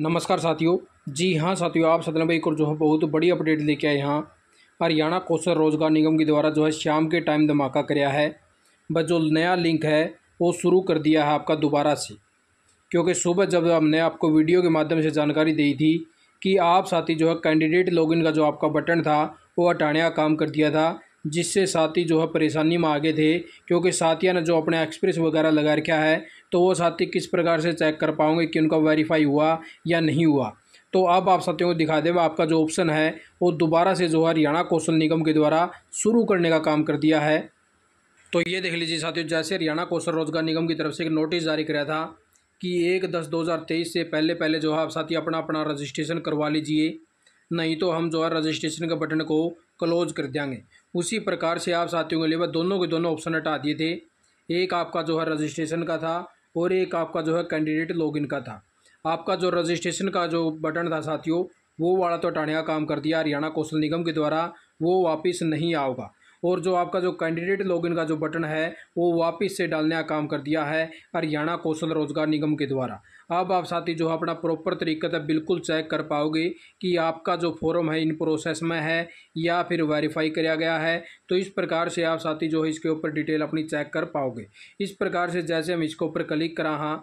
नमस्कार साथियों जी हाँ साथियों आप सदन भाई को जो है बहुत बड़ी अपडेट लेके आए यहाँ हरियाणा कौशल रोजगार निगम के द्वारा जो है शाम के टाइम धमाका कराया है बस जो नया लिंक है वो शुरू कर दिया है आपका दोबारा से क्योंकि सुबह जब हमने आपको वीडियो के माध्यम से जानकारी दी थी कि आप साथी जो है कैंडिडेट लॉगिन का जो आपका बटन था वो हटाने का काम कर दिया था जिससे साथी जो है परेशानी में आगे थे क्योंकि साथिया ने जो अपने एक्सप्रेस वगैरह लगा रखा है तो वो साथी किस प्रकार से चेक कर पाओगे कि उनका वेरीफाई हुआ या नहीं हुआ तो अब आप साथियों को दिखा दें आपका जो ऑप्शन है वो दोबारा से जो हरियाणा कौशल निगम के द्वारा शुरू करने का काम कर दिया है तो ये देख लीजिए साथियों जैसे हरियाणा कौशल रोजगार निगम की तरफ से एक नोटिस जारी कराया था कि एक दस दो हज़ार तेईस से पहले पहले जो है आप साथी अपना अपना रजिस्ट्रेशन करवा लीजिए नहीं तो हम जो है रजिस्ट्रेशन के बटन को क्लोज कर देंगे उसी प्रकार से आप साथियों के लिए वह दोनों के दोनों ऑप्शन हटा दिए थे एक आपका जो है रजिस्ट्रेशन का था और एक आपका जो है कैंडिडेट लॉगिन का था आपका जो रजिस्ट्रेशन का जो बटन था साथियों वो वाला तो हटाने का काम कर दिया हरियाणा कौशल निगम के द्वारा वो वापस नहीं आओगा और जो आपका जो कैंडिडेट लॉगिन का जो बटन है वो वापस से डालने का काम कर दिया है हरियाणा कौशल रोजगार निगम के द्वारा अब आप साथी जो अपना प्रॉपर तरीके से बिल्कुल चेक कर पाओगे कि आपका जो फॉर्म है इन प्रोसेस में है या फिर वेरीफाई कराया गया है तो इस प्रकार से आप साथी जो है इसके ऊपर डिटेल अपनी चेक कर पाओगे इस प्रकार से जैसे हम इसके ऊपर क्लिक करा हाँ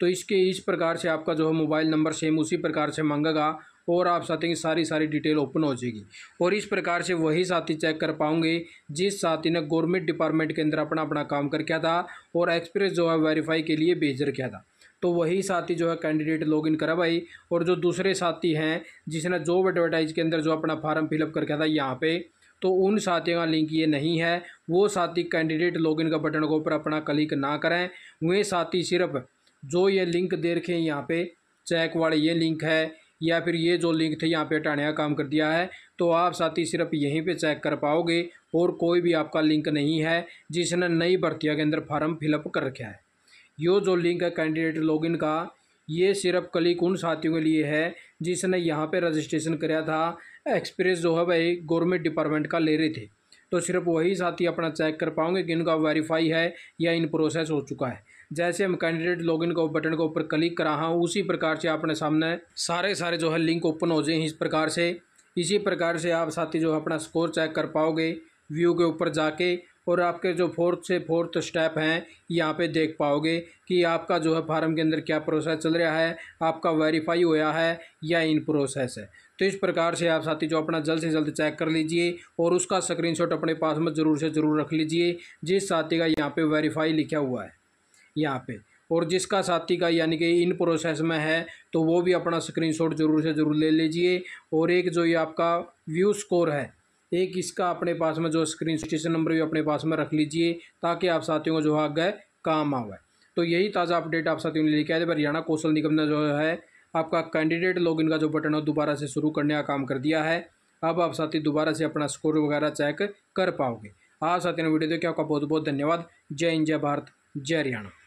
तो इसके इस प्रकार से आपका जो है मोबाइल नंबर सेम उसी प्रकार से मांगेगा और आप साथी की सारी सारी डिटेल ओपन हो जाएगी और इस प्रकार से वही साथी चेक कर पाऊंगे जिस साथी ने गवर्नमेंट डिपार्टमेंट के अंदर अपना अपना काम कर किया था और एक्सप्रेस जो है वेरीफाई के लिए भेज रखा था तो वही साथी जो है कैंडिडेट लॉग इन करा भाई और जो दूसरे साथी हैं जिसने जॉब एडवर्टाइज के अंदर जो अपना फार्म फिलअप कर किया था यहाँ पे तो उन साथियों का लिंक ये नहीं है वो साथी कैंडिडेट लॉगिन का बटन के ऊपर अपना क्लिक ना करें वे साथी सिर्फ जो ये लिंक दे रखे हैं यहाँ पे चेक वाले ये लिंक है या फिर ये जो लिंक थे यहाँ पे हटाने का काम कर दिया है तो आप साथी सिर्फ यहीं पे चेक कर पाओगे और कोई भी आपका लिंक नहीं है जिसने नई भर्तियाँ के अंदर फार्म फिलअप कर रखा है यो जो लिंक है कैंडिडेट लॉगिन का ये सिर्फ कलिक उन साथियों के लिए है जिसने यहाँ पर रजिस्ट्रेशन कराया था एक्सपीरियंस जो है भाई गवर्नमेंट डिपार्टमेंट का ले रहे थे तो सिर्फ वही साथी अपना चेक कर पाओगे कि इनका वेरीफाई है या इन प्रोसेस हो चुका है जैसे हम कैंडिडेट लॉगिन को बटन के ऊपर क्लिक रहा हूँ उसी प्रकार से अपने सामने सारे सारे जो है लिंक ओपन हो जाए इस प्रकार से इसी प्रकार से आप साथी जो अपना स्कोर चेक कर पाओगे व्यू के ऊपर जाके और आपके जो फोर्थ से फोर्थ स्टेप हैं यहाँ पे देख पाओगे कि आपका जो है फार्म के अंदर क्या प्रोसेस चल रहा है आपका वेरीफाई हुआ है या इन प्रोसेस है तो इस प्रकार से आप साथी जो अपना जल्द से जल्द चेक कर लीजिए और उसका स्क्रीनशॉट अपने पास में ज़रूर से ज़रूर रख लीजिए जिस साथी का यहाँ पे वेरीफाई लिखा हुआ है यहाँ पे और जिसका साथी का यानी कि इन प्रोसेस में है तो वो भी अपना स्क्रीनशॉट ज़रूर से ज़रूर ले लीजिए और एक जो ये आपका व्यू स्कोर है एक इसका अपने पास में जो स्क्रीन स्टेशन नंबर भी अपने पास में रख लीजिए ताकि आप साथियों को जो है गए काम आवे तो यही ताज़ा अपडेट आप साथियों ने लेके आए थे हरियाणा कौशल निगम ने जो है आपका कैंडिडेट लॉग का जो बटन है दोबारा से शुरू करने का काम कर दिया है अब आप साथी दोबारा से अपना स्कोर वगैरह चेक कर पाओगे आ साथियों ने वीडियो देखिए आपका बहुत बहुत धन्यवाद जय हिंद जय भारत जय हरियाणा